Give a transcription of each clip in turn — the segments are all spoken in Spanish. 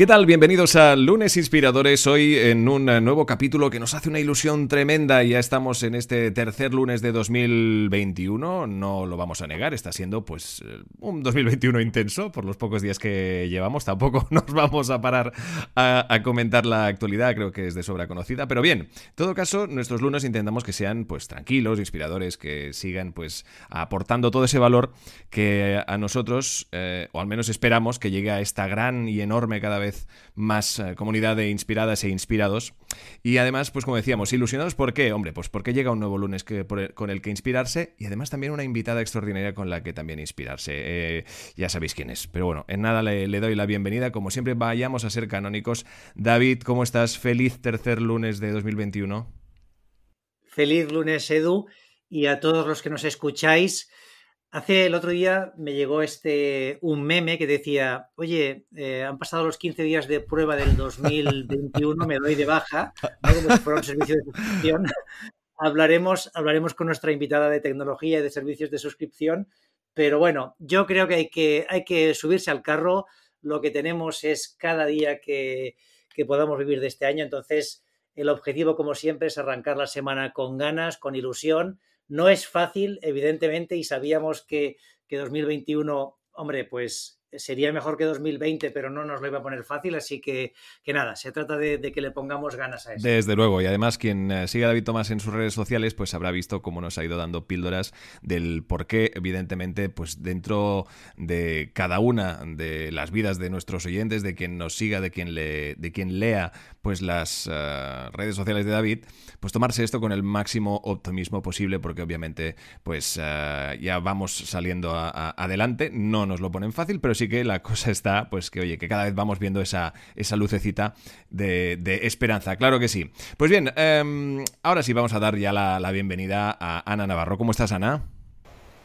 ¿Qué tal? Bienvenidos a Lunes Inspiradores, hoy en un eh, nuevo capítulo que nos hace una ilusión tremenda. Ya estamos en este tercer lunes de 2021, no lo vamos a negar, está siendo pues eh, un 2021 intenso por los pocos días que llevamos, tampoco nos vamos a parar a, comentar la actualidad, creo que es de sobra conocida, pero bien, en todo caso, nuestros lunes intentamos que sean pues tranquilos, inspiradores, que sigan pues aportando todo ese valor que a nosotros, eh, o al menos esperamos que llegue a esta gran y enorme cada vez más eh, comunidad de inspiradas e inspirados. Y además, pues como decíamos, ilusionados por qué, hombre, pues porque llega un nuevo lunes con el que inspirarse y además también una invitada extraordinaria con la que también inspirarse. Eh, ya sabéis quién es. Pero bueno, en nada le, le, doy la bienvenida. Como siempre, vayamos a ser canónicos. David, ¿cómo estás? Feliz tercer lunes de 2021. Feliz lunes, Edu, y a todos los que nos escucháis. Hace el otro día me llegó este un meme que decía, oye, eh, han pasado los 15 días de prueba del 2021, me doy de baja, ¿no? como si fuera un servicio de suscripción. hablaremos, hablaremos con nuestra invitada de tecnología y de servicios de suscripción, pero bueno, yo creo que hay que, hay que subirse al carro. Lo que tenemos es cada día que, que podamos vivir de este año, entonces el objetivo, como siempre, es arrancar la semana con ganas, con ilusión no es fácil, evidentemente, y sabíamos que, que 2021, hombre, pues sería mejor que 2020, pero no nos lo iba a poner fácil, así que, que nada, se trata de, que le pongamos ganas a eso. Desde luego, y además quien eh, siga a David Tomás en sus redes sociales, pues habrá visto cómo nos ha ido dando píldoras del por qué, evidentemente, pues dentro de cada una de las vidas de nuestros oyentes, de quien nos siga, de quien, le, de quien lea, pues las eh, redes sociales de David, pues tomarse esto con el máximo optimismo posible, porque obviamente, pues eh, ya vamos saliendo adelante, no nos lo ponen fácil, pero sí que la cosa está, pues que oye, que cada vez vamos viendo esa, esa lucecita de, esperanza, claro que sí. Pues bien, em, ahora sí vamos a dar ya la, la bienvenida a Ana Navarro. ¿Cómo estás, Ana?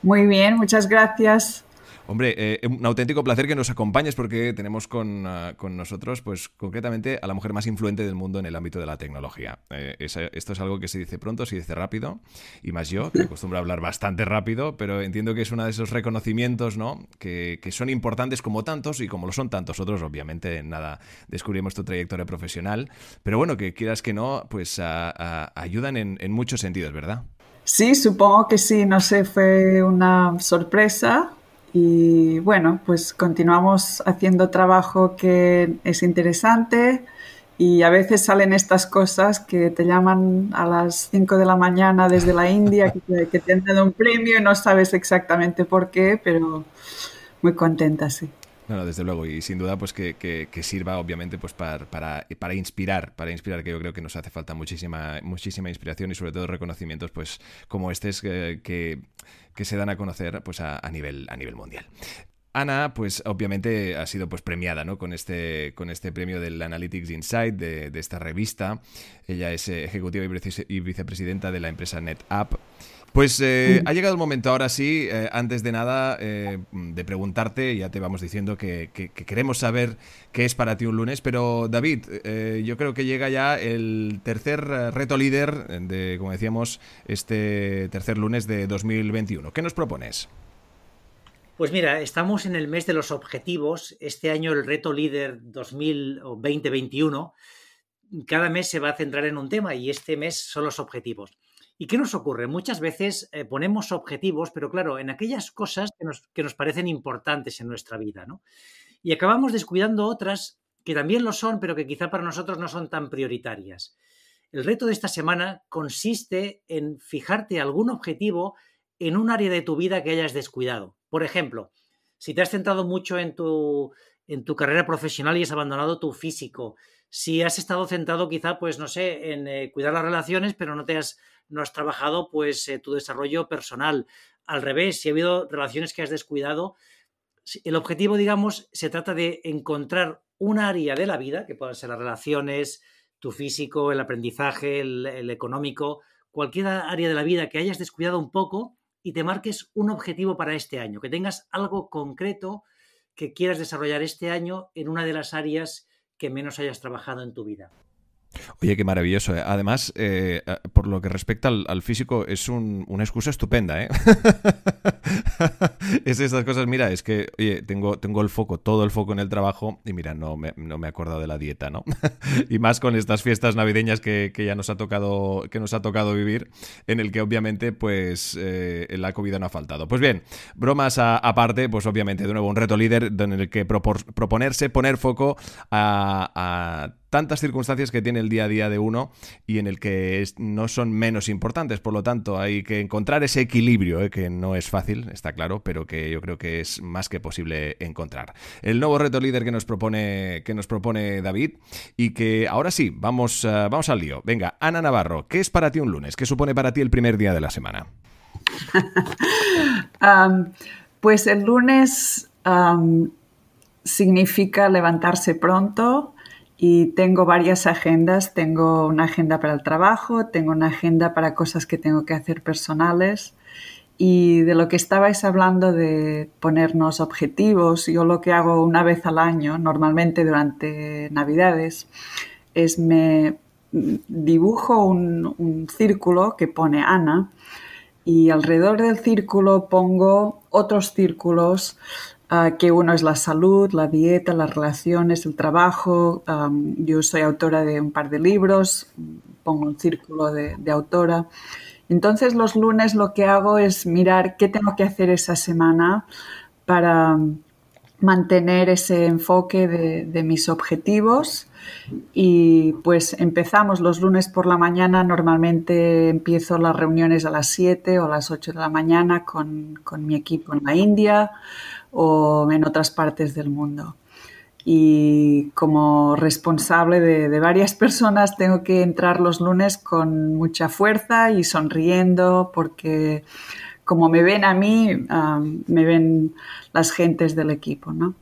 Muy bien, muchas gracias. Hombre, eh, un auténtico placer que nos acompañes porque tenemos ah, con, nosotros, pues concretamente, a la mujer más influente del mundo en el ámbito de la tecnología. Eh, esto es algo que se dice pronto, se dice rápido, y más yo, que acostumbro a hablar bastante rápido, pero entiendo que es uno de esos reconocimientos, ¿no? Que, son importantes como tantos y como lo son tantos otros, obviamente, nada, descubrimos tu trayectoria profesional, pero bueno, que quieras que no, pues ayudan en, en muchos sentidos, ¿verdad? Sí, supongo que sí, no sé, fue una sorpresa y bueno, pues continuamos haciendo trabajo que es interesante y a veces salen estas cosas que te llaman a las 5 de la mañana desde la India, que, te, han dado un premio y no sabes exactamente por qué, pero muy contenta, sí. No, desde luego, y sin duda pues que, sirva obviamente pues para, para, para, inspirar, para inspirar que yo creo que nos hace falta muchísima, muchísima inspiración y sobre todo reconocimientos pues como este es eh, que que se dan a conocer pues, a, nivel, a nivel mundial. Ana, pues obviamente ha sido pues premiada ¿no? con, este, con este premio del Analytics Insight de, esta revista. Ella es eh, ejecutiva y, y vicepresidenta de la empresa NetApp. Pues eh, mm. ha llegado el momento, ahora sí, eh, antes de nada, eh, de preguntarte, ya te vamos diciendo que, queremos saber qué es para ti un lunes, pero David, yo creo que llega ya el tercer reto líder de, como decíamos, este tercer lunes de 2021. ¿Qué nos propones? Pues mira, estamos en el mes de los objetivos. Este año el reto líder 2020-2021 cada mes se va a centrar en un tema y este mes son los objetivos. ¿Y qué nos ocurre? Muchas veces eh, ponemos objetivos, pero claro, en aquellas cosas que nos, parecen importantes en nuestra vida, ¿no? Y acabamos descuidando otras que también lo son, pero que quizá para nosotros no son tan prioritarias. El reto de esta semana consiste en fijarte algún objetivo en un área de tu vida que hayas descuidado. Por ejemplo, si te has centrado mucho en tu, en tu carrera profesional y has abandonado tu físico, si has estado centrado quizá, pues no sé, en eh, cuidar las relaciones, pero no te has no has trabajado pues eh, tu desarrollo personal. Al revés, si ha habido relaciones que has descuidado, el objetivo, digamos, se trata de encontrar un área de la vida, que puedan ser las relaciones, tu físico, el aprendizaje, el económico, cualquier área de la vida que hayas descuidado un poco y te marques un objetivo para este año, que tengas algo concreto que quieras desarrollar este año en una de las áreas que menos hayas trabajado en tu vida. Oye, qué maravilloso. Eh. Además, eh, por lo que respecta al, físico, es un, una excusa estupenda, ¿eh? es de estas cosas, mira, es que, tengo, tengo el foco, todo el foco en el trabajo y mira, no me, no me he acordado de la dieta, ¿no? y más con estas fiestas navideñas que, ya nos ha tocado, que nos ha tocado vivir, en el que obviamente, pues, eh, la comida no ha faltado. Pues bien, bromas aparte, pues obviamente, de nuevo, un reto líder en el que proponerse poner foco a tantas circunstancias que tiene el día a día de uno y en el que no son menos importantes. Por lo tanto, hay que encontrar ese equilibrio, eh, que no es fácil, está claro, pero que yo creo que es más que posible encontrar. El nuevo reto líder que nos propone, que nos propone David y que ahora sí, vamos, vamos al lío. Venga, Ana Navarro, ¿qué es para ti un lunes? ¿Qué supone para ti el primer día de la semana? Um, pues el lunes um, significa levantarse pronto, y tengo varias agendas. Tengo una agenda para el trabajo, tengo una agenda para cosas que tengo que hacer personales. Y de lo que estabais hablando de ponernos objetivos, yo lo que hago una vez al año, normalmente durante Navidades, es me dibujo un, círculo que pone Ana y alrededor del círculo pongo otros círculos Ah, que uno es la salud, la dieta, las relaciones, el trabajo. yo soy autora de un par de libros, pongo un círculo de, autora. Entonces los lunes lo que hago es mirar qué tengo que hacer esa semana para mantener ese enfoque de mis objetivos y pues empezamos los lunes por la mañana, normalmente empiezo las reuniones a las 7 o las 8 de la mañana con, mi equipo en la India o en otras partes del mundo y como responsable de, varias personas tengo que entrar los lunes con mucha fuerza y sonriendo porque como me ven a mí, ah, me ven las gentes del equipo, ¿no?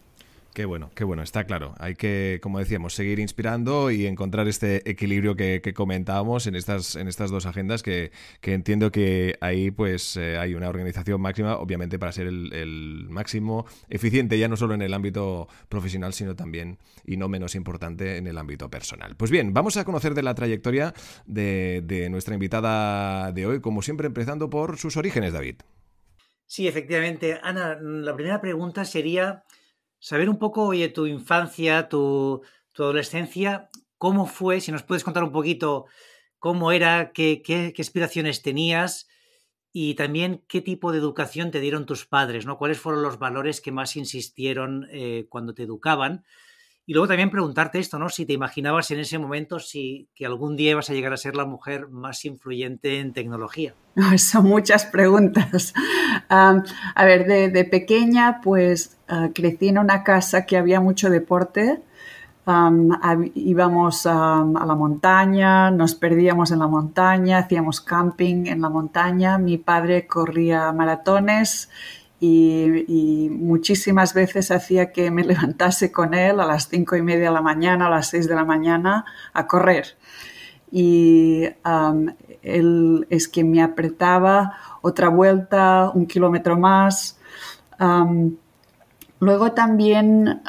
Qué bueno, qué bueno, está claro. Hay que, como decíamos, seguir inspirando y encontrar este equilibrio que, comentábamos en estas, en estas dos agendas, que, entiendo que ahí pues eh, hay una organización máxima, obviamente para ser el, máximo eficiente, ya no solo en el ámbito profesional, sino también, y no menos importante, en el ámbito personal. Pues bien, vamos a conocer de la trayectoria de, de nuestra invitada de hoy, como siempre, empezando por sus orígenes, David. Sí, efectivamente. Ana, la primera pregunta sería saber un poco, oye, tu infancia, tu, tu adolescencia, cómo fue, si nos puedes contar un poquito cómo era, qué, qué, qué aspiraciones tenías y también qué tipo de educación te dieron tus padres, ¿no? ¿Cuáles fueron los valores que más insistieron eh, cuando te educaban? Y luego también preguntarte esto, ¿no? Si te imaginabas en ese momento si que algún día ibas a llegar a ser la mujer más influyente en tecnología. Ah, son muchas preguntas. a ver, de, pequeña, pues ah, crecí en una casa que había mucho deporte. íbamos a la montaña, nos perdíamos en la montaña, hacíamos camping en la montaña. Mi padre corría maratones y, muchísimas veces hacía que me levantase con él a las cinco y media de la mañana, a las seis de la mañana, a correr. Y él es que me apretaba otra vuelta, un kilómetro más. luego también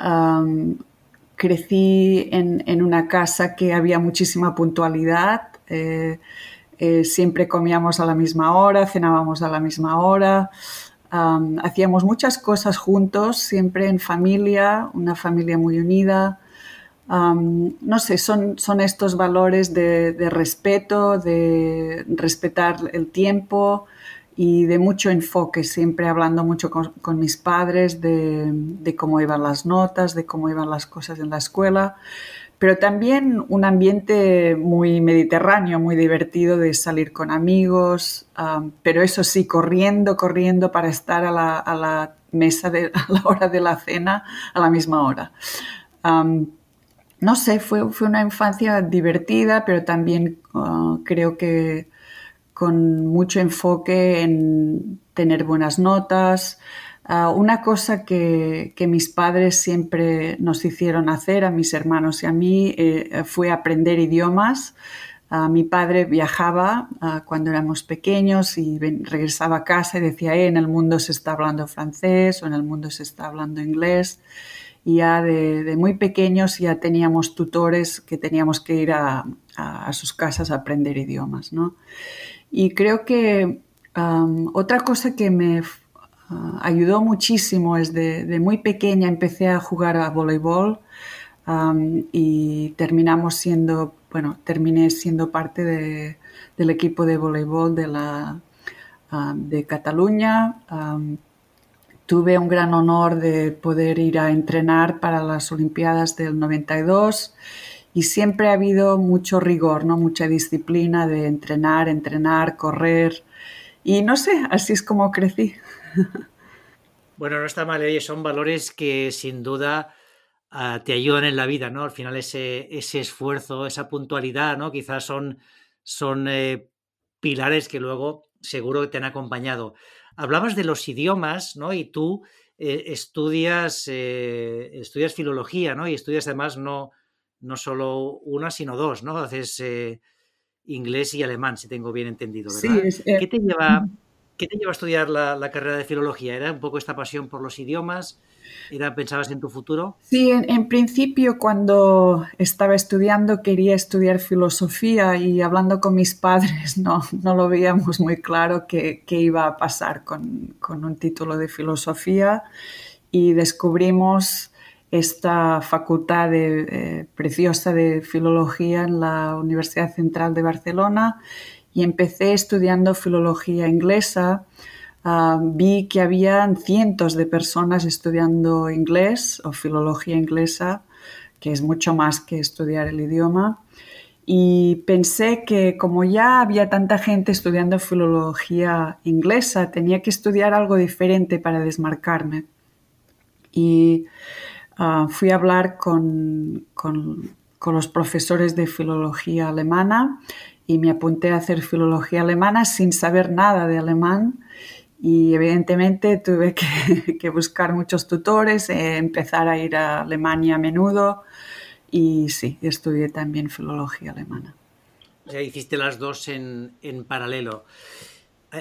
crecí en, una casa que había muchísima puntualidad. Eh, eh, siempre comíamos a la misma hora, cenábamos a la misma hora hacíamos muchas cosas juntos, siempre en familia, una familia muy unida. no sé, son, son estos valores de respeto, de respetar el tiempo, y de mucho enfoque, siempre hablando mucho con, mis padres de, cómo iban las notas, de cómo iban las cosas en la escuela, pero también un ambiente muy mediterráneo, muy divertido de salir con amigos, ah, pero eso sí, corriendo, corriendo para estar a la, a la mesa a la hora de la cena a la misma hora. no sé, fue, fue, una infancia divertida, pero también ah, creo que con mucho enfoque en tener buenas notas. Ah, una cosa que, mis padres siempre nos hicieron hacer, a mis hermanos y a mí, eh, fue aprender idiomas. Ah, mi padre viajaba ah, cuando éramos pequeños y regresaba a casa y decía, eh, en el mundo se está hablando francés o en el mundo se está hablando inglés. Y ya de, muy pequeños ya teníamos tutores que teníamos que ir a, a sus casas a aprender idiomas. ¿no? Y creo que otra cosa que me ah, ayudó muchísimo es de, muy pequeña empecé a jugar a voleibol y terminamos siendo, bueno, terminé siendo parte del equipo de voleibol de, la, de Cataluña. tuve un gran honor de poder ir a entrenar para las Olimpiadas del 92 y siempre ha habido mucho rigor, ¿no? Mucha disciplina de entrenar, entrenar, correr. Y no sé, así es como crecí. Bueno, no está mal, oye, ¿eh? son valores que sin duda ah, te ayudan en la vida, ¿no? Al final ese, ese esfuerzo, esa puntualidad, ¿no? Quizás son, son eh, pilares que luego seguro te han acompañado. Hablabas de los idiomas, ¿no? Y tú eh, estudias, estudias filología, ¿no? Y estudias además no, no solo una, sino dos, ¿no? Haces eh, inglés y alemán, si tengo bien entendido, ¿verdad? Eh, ¿Qué, te lleva, ¿Qué, te lleva, a estudiar la, carrera de filología? ¿Era un poco esta pasión por los idiomas? ¿Era, ¿Pensabas en tu futuro? Sí, en, principio cuando estaba estudiando quería estudiar filosofía y hablando con mis padres no, no lo veíamos muy claro qué, iba a pasar con, con un título de filosofía y descubrimos esta facultad eh, preciosa de filología en la Universidad Central de Barcelona y empecé estudiando filología inglesa. Ah, vi que habían cientos de personas estudiando inglés o filología inglesa, que es mucho más que estudiar el idioma. Y pensé que como ya había tanta gente estudiando filología inglesa, tenía que estudiar algo diferente para desmarcarme. Y Ah, fui a hablar con, con, los profesores de filología alemana y me apunté a hacer filología alemana sin saber nada de alemán y evidentemente tuve que, buscar muchos tutores, eh, empezar a ir a Alemania a menudo y sí, estudié también filología alemana. Ya hiciste las dos en, en paralelo.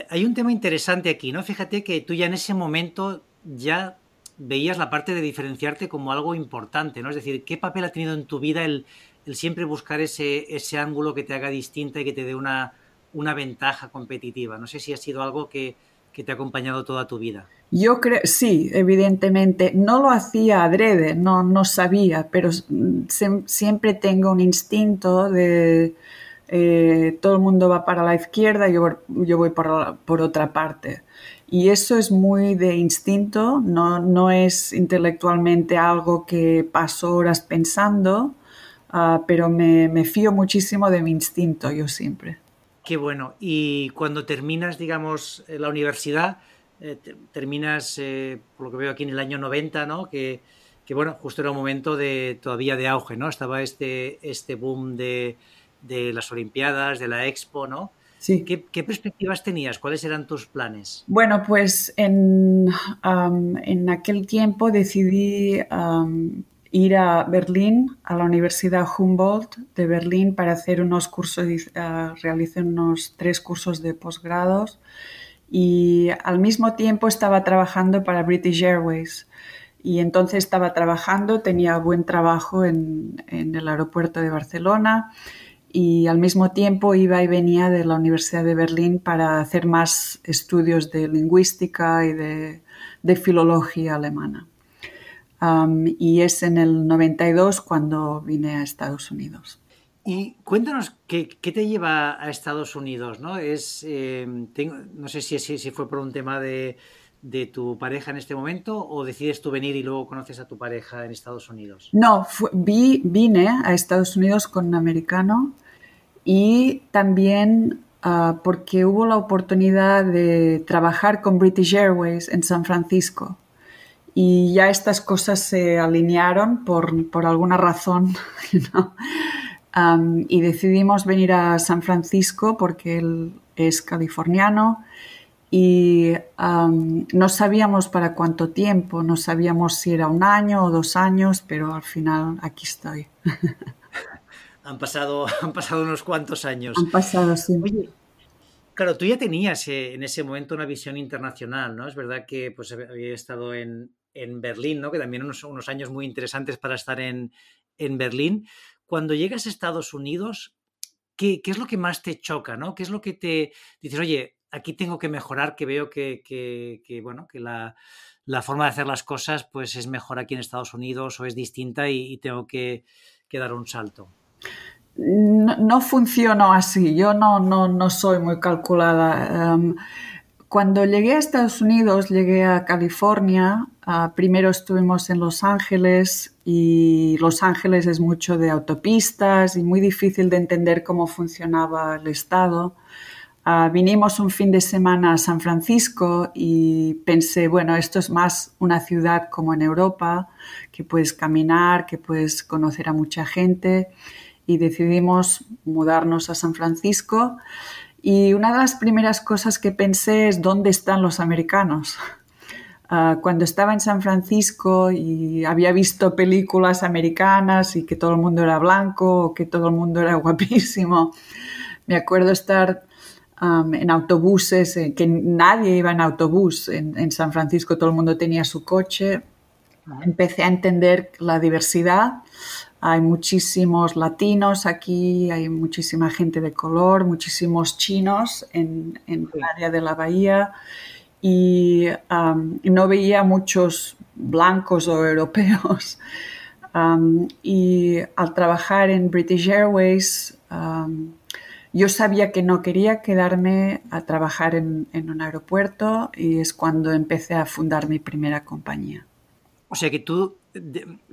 Hay un tema interesante aquí, ¿no? Fíjate que tú ya en ese momento ya veías la parte de diferenciarte como algo importante, ¿no? Es decir, ¿qué papel ha tenido en tu vida el, siempre buscar ese, ángulo que te haga distinta y que te dé una, ventaja competitiva? No sé si ha sido algo que, te ha acompañado toda tu vida. Yo creo, sí, evidentemente. No lo hacía adrede, no, no sabía, pero siempre tengo un instinto de eh, todo el mundo va para la izquierda, yo, yo voy por, por otra parte. Y eso es muy de instinto, no, es intelectualmente algo que paso horas pensando, ah, pero me, fío muchísimo de mi instinto yo siempre. Qué bueno. Y cuando terminas, digamos, eh, la universidad, eh, terminas, eh, por lo que veo aquí en el año 90, ¿no? Que, bueno, justo era un momento de, todavía de auge, ¿no? Estaba este, este boom de, de las Olimpiadas, de la Expo, ¿no? Sí. ¿Qué, perspectivas tenías? ¿Cuáles eran tus planes? Bueno, pues en, en aquel tiempo decidí ir a Berlín, a la Universidad Humboldt de Berlín, para hacer unos cursos, eh, realicé unos tres cursos de posgrados y al mismo tiempo estaba trabajando para British Airways. Y entonces estaba trabajando, tenía buen trabajo en, en el aeropuerto de Barcelona y al mismo tiempo iba y venía de la Universidad de Berlín para hacer más estudios de lingüística y de, filología alemana. y es en el 92 cuando vine a Estados Unidos. Y cuéntanos qué, te lleva a Estados Unidos, ¿no? Es, em, tengo, no sé si, si, fue por un tema de, de tu pareja en este momento o decides tú venir y luego conoces a tu pareja en Estados Unidos? No, vi, vine a Estados Unidos con un americano y también ah, porque hubo la oportunidad de trabajar con British Airways en San Francisco. Y ya estas cosas se alinearon por, por alguna razón, y decidimos venir a San Francisco porque él es californiano y no sabíamos para cuánto tiempo, no sabíamos si era un año o dos años, pero al final aquí estoy. han pasado, unos cuantos años. Han pasado, sí. claro, tú ya tenías eh, en ese momento una visión internacional, ¿no? Es verdad que pues, había estado en, en Berlín, ¿no? Que también unos, unos años muy interesantes para estar en, en Berlín. Cuando llegas a Estados Unidos, ¿qué, es lo que más te choca, ¿no? ¿Qué es lo que te dices, oye, aquí tengo que mejorar, que veo que, bueno, que la, forma de hacer las cosas pues es mejor aquí en Estados Unidos o es distinta y, tengo que dar un salto? No, funcionó así, yo no, no, no soy muy calculada. Em, cuando llegué a Estados Unidos, llegué a California, ah, primero estuvimos en Los Ángeles y Los Ángeles es mucho de autopistas y muy difícil de entender cómo funcionaba el Estado. Ah, vinimos un fin de semana a San Francisco y pensé, bueno, esto es más una ciudad como en Europa, que puedes caminar, que puedes conocer a mucha gente y decidimos mudarnos a San Francisco. Y una de las primeras cosas que pensé es dónde están los americanos. Ah, cuando estaba en San Francisco y había visto películas americanas y que todo el mundo era blanco, que todo el mundo era guapísimo, me acuerdo estar en autobuses, eh, que nadie iba en autobús. en San Francisco todo el mundo tenía su coche. Empecé a entender la diversidad hay muchísimos latinos aquí, hay muchísima gente de color, muchísimos chinos en, el área de la bahía y no veía muchos blancos o europeos. y al trabajar en British Airways, yo sabía que no quería quedarme a trabajar en, en, un aeropuerto y es cuando empecé a fundar mi primera compañía. O sea que tú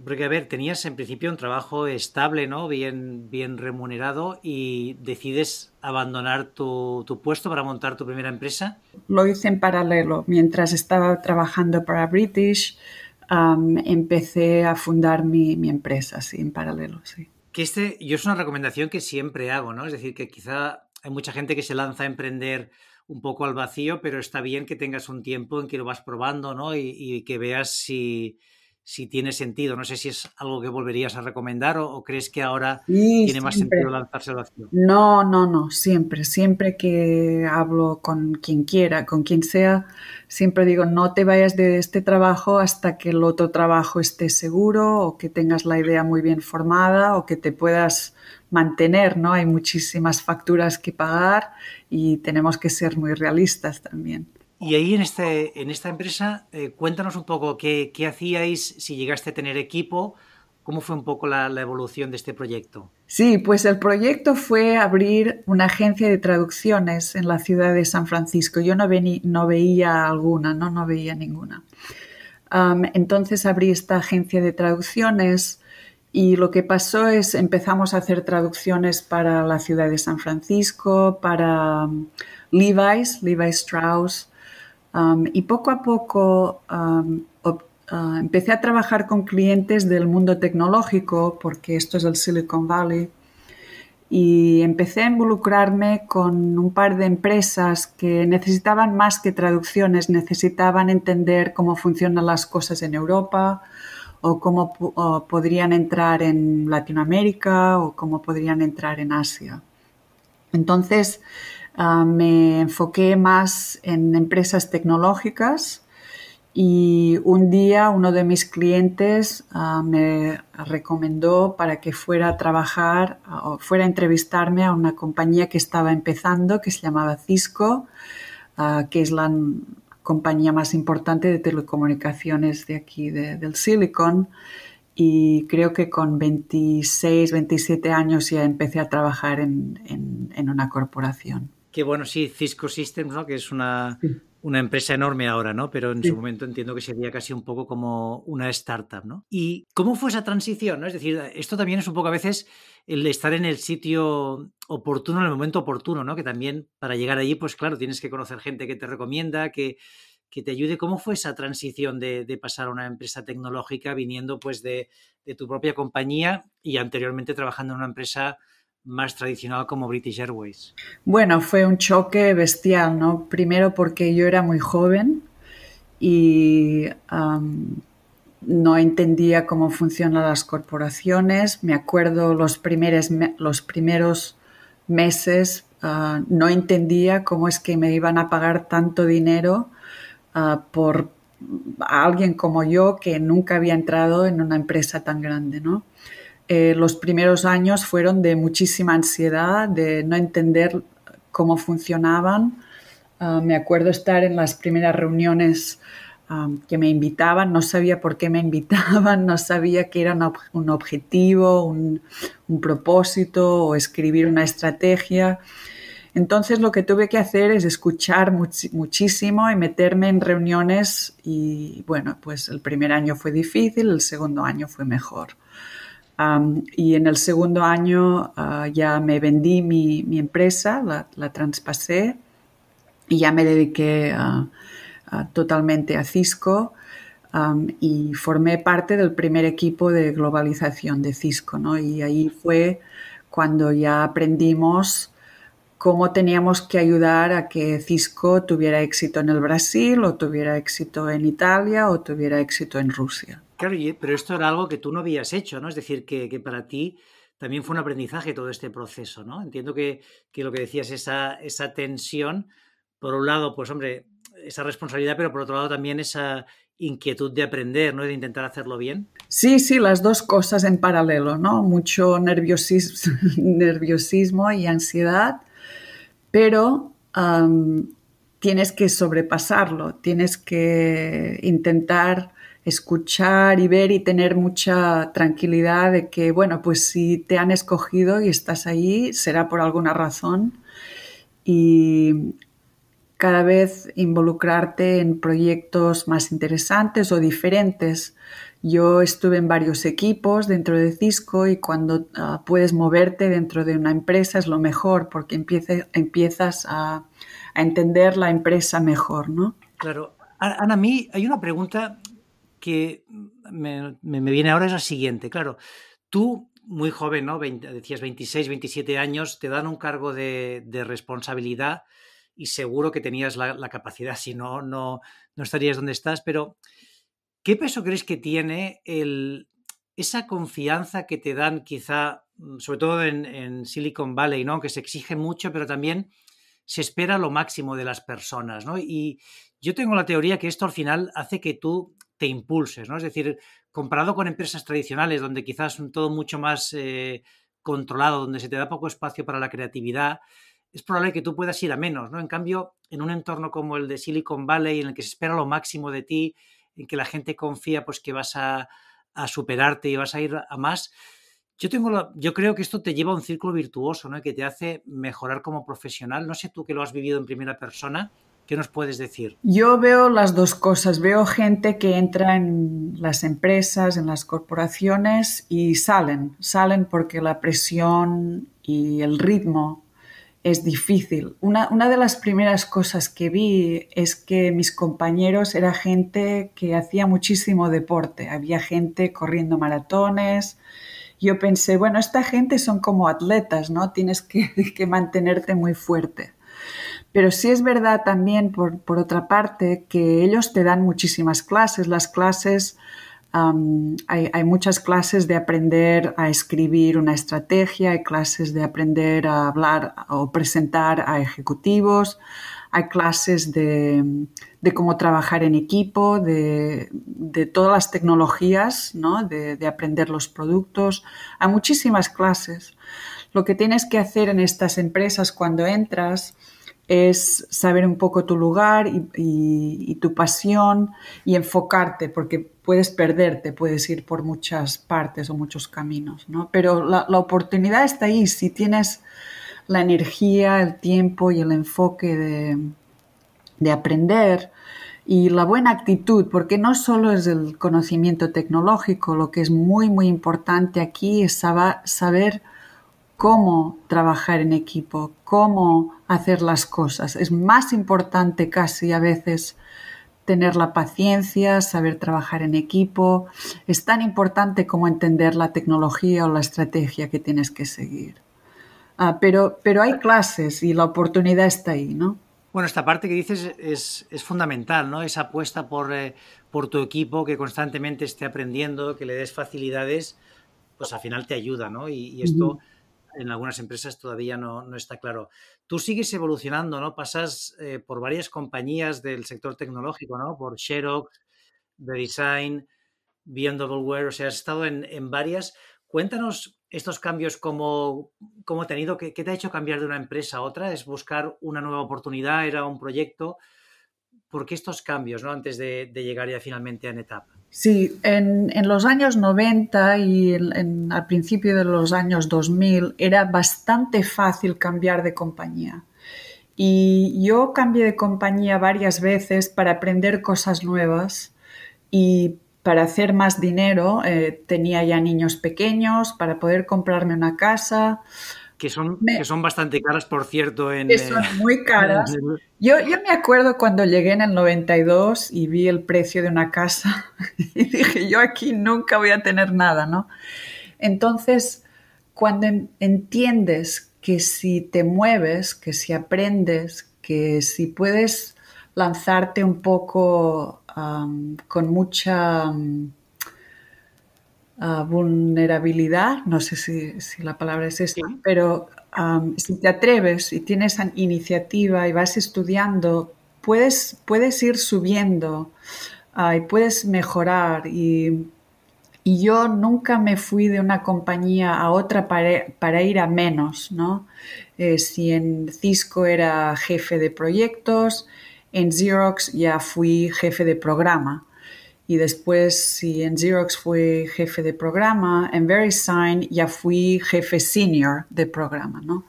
porque, a ver, tenías en principio un trabajo estable, ¿no? Bien, bien remunerado y decides abandonar tu, tu, puesto para montar tu primera empresa. Lo hice en paralelo. Mientras estaba trabajando para British, empecé a fundar mi, mi, empresa, sí, en paralelo, sí. Que este, yo es una recomendación que siempre hago, ¿no? Es decir, que quizá hay mucha gente que se lanza a emprender un poco al vacío, pero está bien que tengas un tiempo en que lo vas probando, ¿no? y que veas si si tiene sentido. No sé si es algo que volverías a recomendar o, crees que ahora tiene más sentido lanzarse a la acción. No, no, no, siempre, siempre que hablo con quien quiera, con quien sea, siempre digo, no te vayas de este trabajo hasta que el otro trabajo esté seguro o que tengas la idea muy bien formada o que te puedas mantener, ¿no? Hay muchísimas facturas que pagar y tenemos que ser muy realistas también. Y ahí en, este, en esta empresa, eh, cuéntanos un poco qué, qué, hacíais, si llegaste a tener equipo, cómo fue un poco la, evolución de este proyecto. Sí, pues el proyecto fue abrir una agencia de traducciones en la ciudad de San Francisco. Yo no, vení, no veía alguna, no, no veía ninguna. entonces abrí esta agencia de traducciones y lo que pasó es empezamos a hacer traducciones para la ciudad de San Francisco, para um, Levi's, Levi's, Levi Strauss, y poco a poco ah, empecé a trabajar con clientes del mundo tecnológico, porque esto es el Silicon Valley, y empecé a involucrarme con un par de empresas que necesitaban más que traducciones, necesitaban entender cómo funcionan las cosas en Europa o cómo podrían entrar en Latinoamérica o cómo podrían entrar en Asia. Entonces, Ah, me enfoqué más en empresas tecnológicas y un día uno de mis clientes ah, me recomendó para que fuera a trabajar ah, o fuera a entrevistarme a una compañía que estaba empezando que se llamaba Cisco, que es la compañía más importante de telecomunicaciones de aquí del Silicon y creo que con 26, 27 años ya empecé a trabajar en una corporación que bueno, sí, Cisco Systems, ¿no? que es una, empresa enorme ahora, ¿no? pero en su momento entiendo que sería casi un poco como una startup. ¿no? ¿Y cómo fue esa transición? Es decir, esto también es un poco a veces el estar en el sitio oportuno, en el momento oportuno, ¿no? que también para llegar allí, pues claro, tienes que conocer gente que te recomienda, que, que te ayude. ¿Cómo fue esa transición de, pasar a una empresa tecnológica viniendo pues de, de, tu propia compañía y anteriormente trabajando en una empresa más tradicional como British Airways? Bueno, fue un choque bestial, ¿no? Primero porque yo era muy joven y no entendía cómo funcionan las corporaciones. Me acuerdo los primeros, los primeros meses, ah, no entendía cómo es que me iban a pagar tanto dinero ah, por alguien como yo que nunca había entrado en una empresa tan grande, ¿no? Eh, los primeros años fueron de muchísima ansiedad, de no entender cómo funcionaban. Ah, me acuerdo estar en las primeras reuniones ah, que me invitaban, no sabía por qué me invitaban, no sabía qué era un, objetivo, un, propósito o escribir una estrategia. Entonces lo que tuve que hacer es escuchar muchísimo y meterme en reuniones y bueno, pues el primer año fue difícil, el segundo año fue mejor y en el segundo año ah, ya me vendí mi, empresa, la, la, traspasé y ya me dediqué totalmente a Cisco y formé parte del primer equipo de globalización de Cisco. ¿no? Y ahí fue cuando ya aprendimos cómo teníamos que ayudar a que Cisco tuviera éxito en el Brasil o tuviera éxito en Italia o tuviera éxito en Rusia. Claro, eh, pero esto era algo que tú no habías hecho, ¿no? Es decir, que, para ti también fue un aprendizaje todo este proceso, ¿no? Entiendo que, lo que decías, esa, esa tensión, por un lado, pues hombre, esa responsabilidad, pero por otro lado también esa inquietud de aprender, ¿no? De intentar hacerlo bien. Sí, sí, las dos cosas en paralelo, ¿no? Mucho nerviosismo, y ansiedad, pero tienes que sobrepasarlo, tienes que intentar escuchar y ver y tener mucha tranquilidad de que, bueno, pues si te han escogido y estás ahí, será por alguna razón. Y cada vez involucrarte en proyectos más interesantes o diferentes. Yo estuve en varios equipos dentro de Cisco y cuando ah, puedes moverte dentro de una empresa es lo mejor porque empiezas a, a, entender la empresa mejor, ¿no? Claro. Ana, a mí hay una pregunta que me, viene ahora es la siguiente. Claro, tú, muy joven, ¿no? decías 26, 27 años, te dan un cargo de, responsabilidad y seguro que tenías la, capacidad, si no, no, no estarías donde estás, pero ¿qué peso crees que tiene el, esa confianza que te dan quizá, mm, sobre todo en, Silicon Valley, ¿no? que se exige mucho, pero también se espera lo máximo de las personas. ¿no? Y yo tengo la teoría que esto al final hace que tú te impulses, ¿no? Es decir, comparado con empresas tradicionales donde quizás todo mucho más eh, controlado, donde se te da poco espacio para la creatividad, es probable que tú puedas ir a menos, ¿no? En cambio, en un entorno como el de Silicon Valley, en el que se espera lo máximo de ti, en que la gente confía pues que vas a, superarte y vas a ir a más, yo, tengo yo creo que esto te lleva a un círculo virtuoso, ¿no? Que te hace mejorar como profesional. No sé tú que lo has vivido en primera persona. ¿Qué nos puedes decir? Yo veo las dos cosas. Veo gente que entra en las empresas, en las corporaciones y salen. Salen porque la presión y el ritmo es difícil. Una, de las primeras cosas que vi es que mis compañeros era gente que hacía muchísimo deporte. Había gente corriendo maratones, yo pensé, bueno, esta gente son como atletas, ¿no? Tienes que, mantenerte muy fuerte. Pero sí es verdad también, por, otra parte, que ellos te dan muchísimas clases. Las clases, hay, muchas clases de aprender a escribir una estrategia, hay clases de aprender a hablar o presentar a ejecutivos, hay clases de, cómo trabajar en equipo, de, todas las tecnologías, ¿no? de aprender los productos. Hay muchísimas clases. Lo que tienes que hacer en estas empresas cuando entras es saber un poco tu lugar y, tu pasión y enfocarte, porque puedes perderte, puedes ir por muchas partes o muchos caminos, ¿no? Pero la, oportunidad está ahí, si tienes la energía, el tiempo y el enfoque de, de aprender y la buena actitud, porque no solo es el conocimiento tecnológico, lo que es muy, muy importante aquí es saber cómo trabajar en equipo, cómo hacer las cosas. Es más importante casi a veces tener la paciencia, saber trabajar en equipo. Es tan importante como entender la tecnología o la estrategia que tienes que seguir. Ah, pero, pero hay clases y la oportunidad está ahí, ¿no? Bueno, esta parte que dices es, es fundamental, ¿no? Esa apuesta por, eh, por tu equipo que constantemente esté aprendiendo, que le des facilidades, pues al final te ayuda, ¿no? Y, esto en algunas empresas todavía no, está claro. Tú sigues evolucionando, ¿no? Pasas eh, por varias compañías del sector tecnológico, ¿no? Por Xerox, The Design, VMware, o sea, has estado en, varias. Cuéntanos estos cambios, cómo, cómo ha tenido, qué, te ha hecho cambiar de una empresa a otra, es buscar una nueva oportunidad, era un proyecto. ¿Por qué estos cambios, ¿no? Antes de, de llegar ya finalmente a NetApp. Sí, en, los años 90 y al principio de los años 2000 era bastante fácil cambiar de compañía. Y yo cambié de compañía varias veces para aprender cosas nuevas y para hacer más dinero. Eh, tenía ya niños pequeños, para poder comprarme una casa, que son, que son bastante caras, por cierto. En, que son eh, muy caras. Yo, me acuerdo cuando llegué en el 92 y vi el precio de una casa y dije, yo aquí nunca voy a tener nada, ¿no? Entonces, cuando entiendes que si te mueves, que si aprendes, que si puedes lanzarte un poco con mucha vulnerabilidad, no sé si, la palabra es esta, pero si te atreves y tienes iniciativa y vas estudiando, puedes, puedes ir subiendo ah, y puedes mejorar y yo nunca me fui de una compañía a otra para, ir a menos, ¿no? Eh, si en Cisco era jefe de proyectos, en Xerox ya fui jefe de programa y después si en Xerox fui jefe de programa, en VeriSign ya fui jefe senior de programa, ¿no?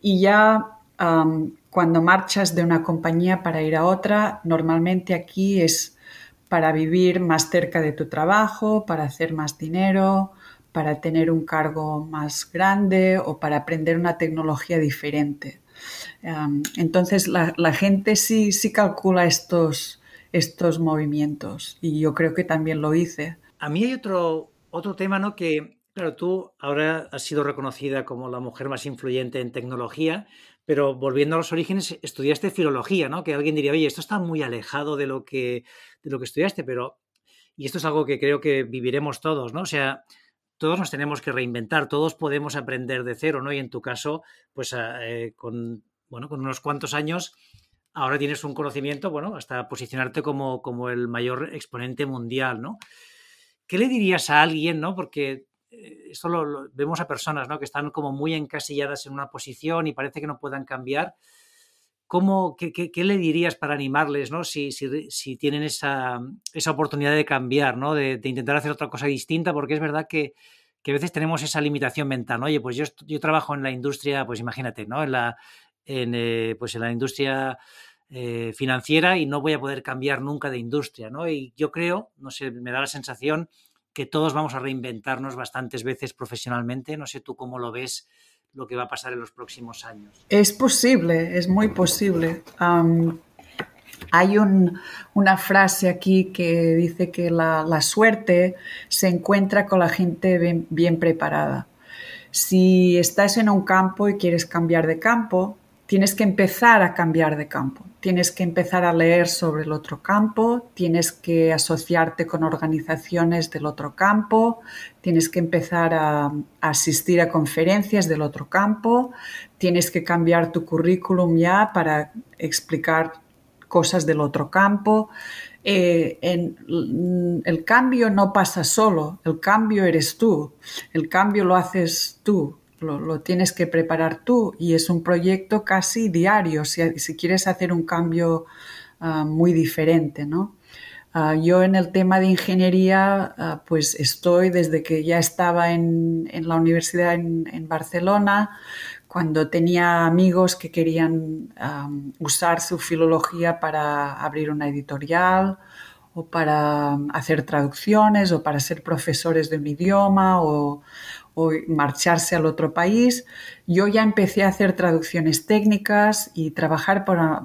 Y ya cuando marchas de una compañía para ir a otra, normalmente aquí es para vivir más cerca de tu trabajo, para hacer más dinero, para tener un cargo más grande o para aprender una tecnología diferente. entonces la, la gente sí, sí calcula estos, estos movimientos. Y yo creo que también lo hice. A mí hay otro, otro tema, ¿no? Que, claro, tú ahora has sido reconocida como la mujer más influyente en tecnología, pero volviendo a los orígenes, estudiaste filología, ¿no? Que alguien diría, oye, esto está muy alejado de lo que, de lo que estudiaste, pero. Y esto es algo que creo que viviremos todos, ¿no? O sea, todos nos tenemos que reinventar, todos podemos aprender de cero, ¿no? Y en tu caso, pues ah, eh, con, bueno, con unos cuantos años ahora tienes un conocimiento, bueno, hasta posicionarte como, como el mayor exponente mundial, ¿no? ¿Qué le dirías a alguien, no? Porque eh, esto lo, vemos a personas, ¿no? Que están como muy encasilladas en una posición y parece que no puedan cambiar. ¿Cómo, qué, le dirías para animarles, ¿no? Si, tienen esa, oportunidad de cambiar, ¿no? De, intentar hacer otra cosa distinta, porque es verdad que, a veces tenemos esa limitación mental, ¿no? Oye, pues yo, yo trabajo en la industria, pues imagínate, ¿no? En la, en, eh, pues en la industria eh, financiera y no voy a poder cambiar nunca de industria, Y yo creo, no sé, me da la sensación que todos vamos a reinventarnos bastantes veces profesionalmente. No sé tú cómo lo ves lo que va a pasar en los próximos años. Es posible, es muy posible. hay una frase aquí que dice que la, suerte se encuentra con la gente bien preparada. Si estás en un campo y quieres cambiar de campo, tienes que empezar a cambiar de campo, tienes que empezar a leer sobre el otro campo, tienes que asociarte con organizaciones del otro campo, tienes que empezar a, asistir a conferencias del otro campo, tienes que cambiar tu currículum ya para explicar cosas del otro campo. Eh, mm, el cambio no pasa solo, el cambio eres tú, el cambio lo haces tú, lo tienes que preparar tú y es un proyecto casi diario si, quieres hacer un cambio ah, muy diferente, ¿no? Ah, yo en el tema de ingeniería, ah, pues estoy desde que ya estaba en, la universidad en, Barcelona, cuando tenía amigos que querían usar su filología para abrir una editorial o para hacer traducciones o para ser profesores de un idioma o, o marcharse al otro país. Yo ya empecé a hacer traducciones técnicas y trabajar para,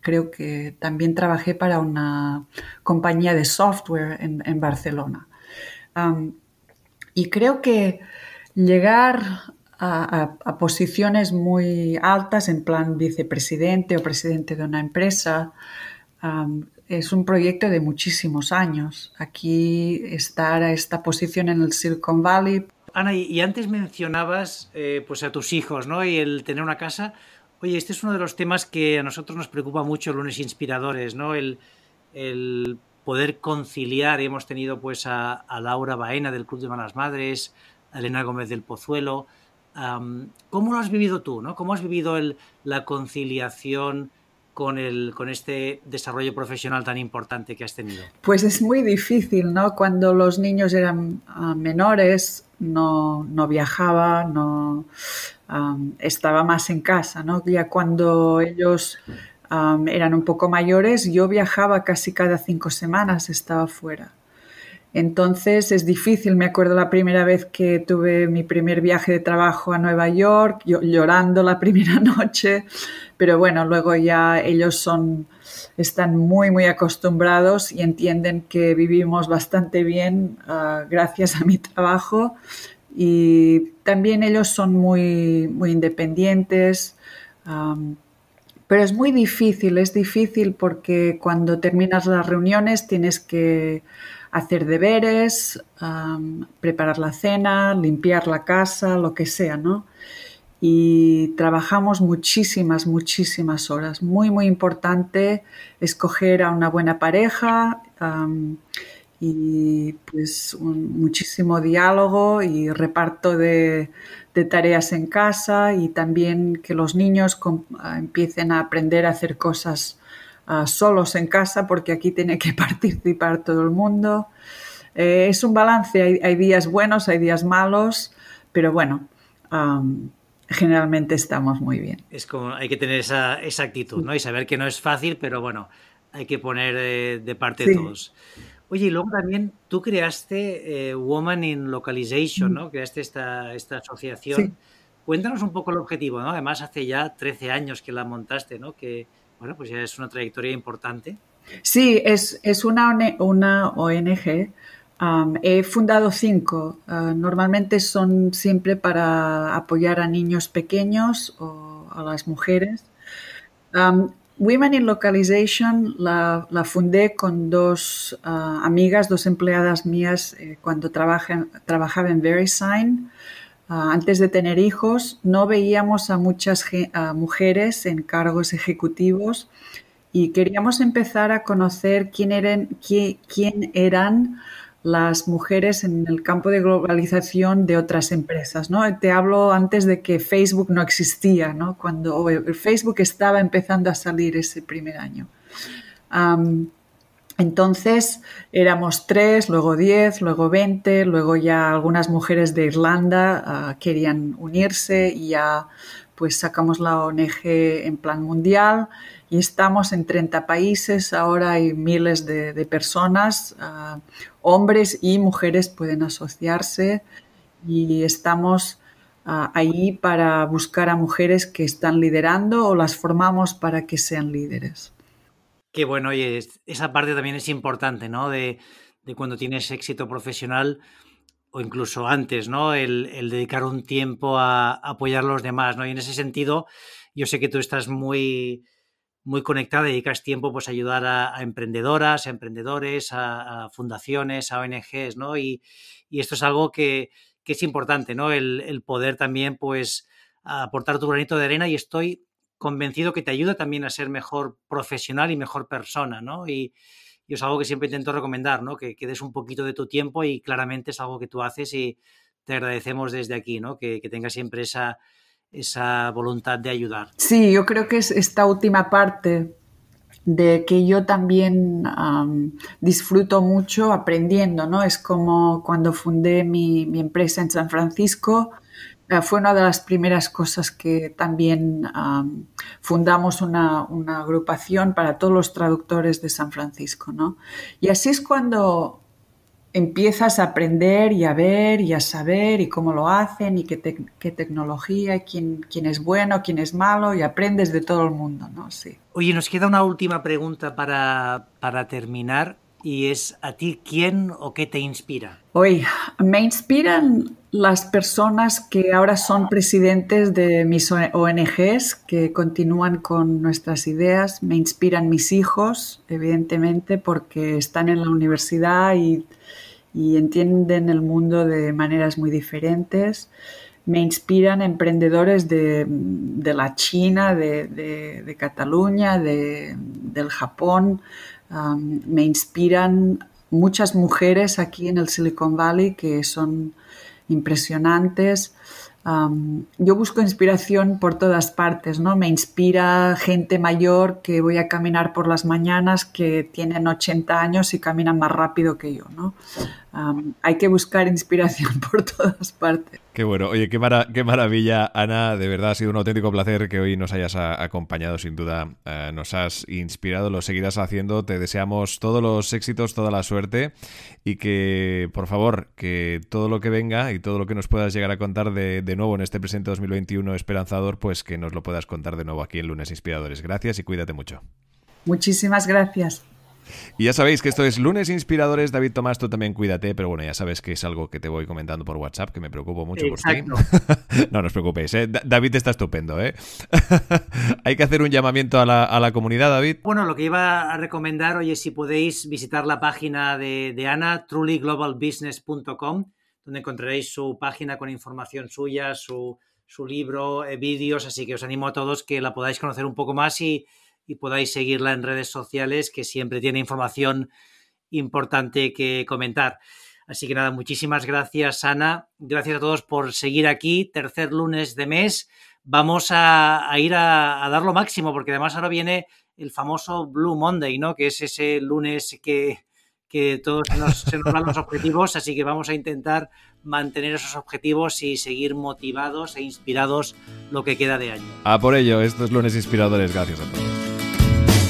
creo que también trabajé para una compañía de software en, Barcelona. y creo que llegar a, posiciones muy altas, en plan vicepresidente o presidente de una empresa, es un proyecto de muchísimos años. Aquí estar a esta posición en el Silicon Valley. Ana, y antes mencionabas eh, pues a tus hijos, ¿no? Y el tener una casa. Oye, este es uno de los temas que a nosotros nos preocupa mucho, lunes inspiradores, ¿no? El, poder conciliar. Hemos tenido pues a, Laura Baena del Club de Malas Madres, a Elena Gómez del Pozuelo. ¿Cómo lo has vivido tú? ¿no? ¿Cómo has vivido la conciliación con, este desarrollo profesional tan importante que has tenido? Pues es muy difícil, ¿no? Cuando los niños eran ah, menores, no, viajaba, no estaba más en casa, ¿no? Ya cuando ellos eran un poco mayores, yo viajaba casi cada cinco semanas, estaba fuera. Entonces es difícil, me acuerdo la primera vez que tuve mi primer viaje de trabajo a Nueva York, llorando la primera noche, pero bueno, luego ya ellos son, están muy, muy acostumbrados y entienden que vivimos bastante bien ah, gracias a mi trabajo y también ellos son muy, muy independientes. pero es muy difícil, es difícil porque cuando terminas las reuniones tienes que hacer deberes, preparar la cena, limpiar la casa, lo que sea, ¿no? Y trabajamos muchísimas, muchísimas horas. Muy, muy importante escoger a una buena pareja y pues muchísimo diálogo y reparto de, tareas en casa y también que los niños ah, empiecen a aprender a hacer cosas solos en casa porque aquí tiene que participar todo el mundo. Eh, es un balance, hay, días buenos, hay días malos, pero bueno, generalmente estamos muy bien. Es como hay que tener esa, esa, actitud, ¿no? Y saber que no es fácil, pero bueno, hay que poner eh, de, parte todos. Oye, y luego también tú creaste eh, Woman in Localization, ¿no? Creaste esta, esta asociación. Cuéntanos un poco el objetivo, ¿no? Además, hace ya 13 años que la montaste, ¿no? Que, bueno, pues ya es una trayectoria importante. Sí, es, una, una ONG. he fundado cinco. Ah, normalmente son siempre para apoyar a niños pequeños o a las mujeres. Women in Localization la, fundé con dos ah, amigas, dos empleadas mías eh, cuando trabajan trabajaba en VeriSign. Ah, antes de tener hijos, no veíamos a muchas mujeres en cargos ejecutivos y queríamos empezar a conocer quién eran, las mujeres en el campo de globalización de otras empresas. ¿no? Te hablo antes de que Facebook no existía, ¿no? cuando Facebook estaba empezando a salir ese primer año. Entonces éramos tres, luego diez, luego veinte, luego ya algunas mujeres de Irlanda ah, querían unirse y ya pues sacamos la ONG en plan mundial y estamos en 30 países, ahora hay miles de, personas, ah, hombres y mujeres pueden asociarse y estamos ah, ahí para buscar a mujeres que están liderando o las formamos para que sean líderes. Que bueno, oye, esa parte también es importante, ¿no? De, de, cuando tienes éxito profesional o incluso antes, ¿no? El, dedicar un tiempo a, apoyar a los demás, ¿no? Y en ese sentido, yo sé que tú estás muy, muy conectada, dedicas tiempo pues, a ayudar a, emprendedoras, a emprendedores, a, fundaciones, a ONGs, ¿no? Y, y esto es algo que, que es importante, ¿no? El, el, poder también, pues, aportar tu granito de arena y estoy convencido que te ayuda también a ser mejor profesional y mejor persona, ¿no? Y, es algo que siempre intento recomendar, ¿no? Que, quedes un poquito de tu tiempo y claramente es algo que tú haces y te agradecemos desde aquí, ¿no? Que, tengas siempre esa, voluntad de ayudar. Sí, yo creo que es esta última parte de que yo también disfruto mucho aprendiendo, ¿no? Es como cuando fundé mi, mi empresa en San Francisco, eh, fue una de las primeras cosas que también fundamos una, agrupación para todos los traductores de San Francisco, Y así es cuando empiezas a aprender y a ver y a saber y cómo lo hacen y qué, tecnología, quién, quién es bueno, quién es malo y aprendes de todo el mundo, ¿no? Sí. Oye, nos queda una última pregunta para, para terminar y es a ti quién o qué te inspira. Hoy me inspiran las personas que ahora son presidentes de mis ONGs, que continúan con nuestras ideas, me inspiran mis hijos, evidentemente, porque están en la universidad y, entienden el mundo de maneras muy diferentes. Me inspiran emprendedores de, la China, de, de Cataluña, del Japón, me inspiran muchas mujeres aquí en el Silicon Valley que son impresionantes. yo busco inspiración por todas partes, ¿no? Me inspira gente mayor que voy a caminar por las mañanas, que tienen 80 años y caminan más rápido que yo, ¿no? hay que buscar inspiración por todas partes. Qué bueno, oye, qué, maravilla, Ana, de verdad ha sido un auténtico placer que hoy nos hayas acompañado, sin duda eh, nos has inspirado, lo seguirás haciendo, te deseamos todos los éxitos, toda la suerte y que, por favor, que todo lo que venga y todo lo que nos puedas llegar a contar de, de nuevo en este presente 2021 esperanzador, pues que nos lo puedas contar de nuevo aquí en Lunes Inspiradores. Gracias y cuídate mucho. Muchísimas gracias. Y ya sabéis que esto es lunes inspiradores. David Tomás, tú también cuídate, pero bueno, ya sabes que es algo que te voy comentando por WhatsApp, que me preocupo mucho por ti. no, no os preocupéis, ¿eh? David está estupendo. ¿eh? Hay que hacer un llamamiento a la, comunidad, David. Bueno, lo que iba a recomendar, hoy es si podéis visitar la página de, Ana, trulyglobalbusiness.com, donde encontraréis su página con información suya, su, su libro, eh, vídeos, así que os animo a todos que la podáis conocer un poco más y, y podáis seguirla en redes sociales, que siempre tiene información importante que comentar. Así que nada, muchísimas gracias, Ana. Gracias a todos por seguir aquí. Tercer lunes de mes. Vamos a, ir a, dar lo máximo, porque además ahora viene el famoso Blue Monday, ¿no? Que es ese lunes que, que todos nos, se nos los objetivos. Así que vamos a intentar mantener esos objetivos y seguir motivados e inspirados lo que queda de año. Ah, por ello, estos lunes inspiradores. Gracias a todos.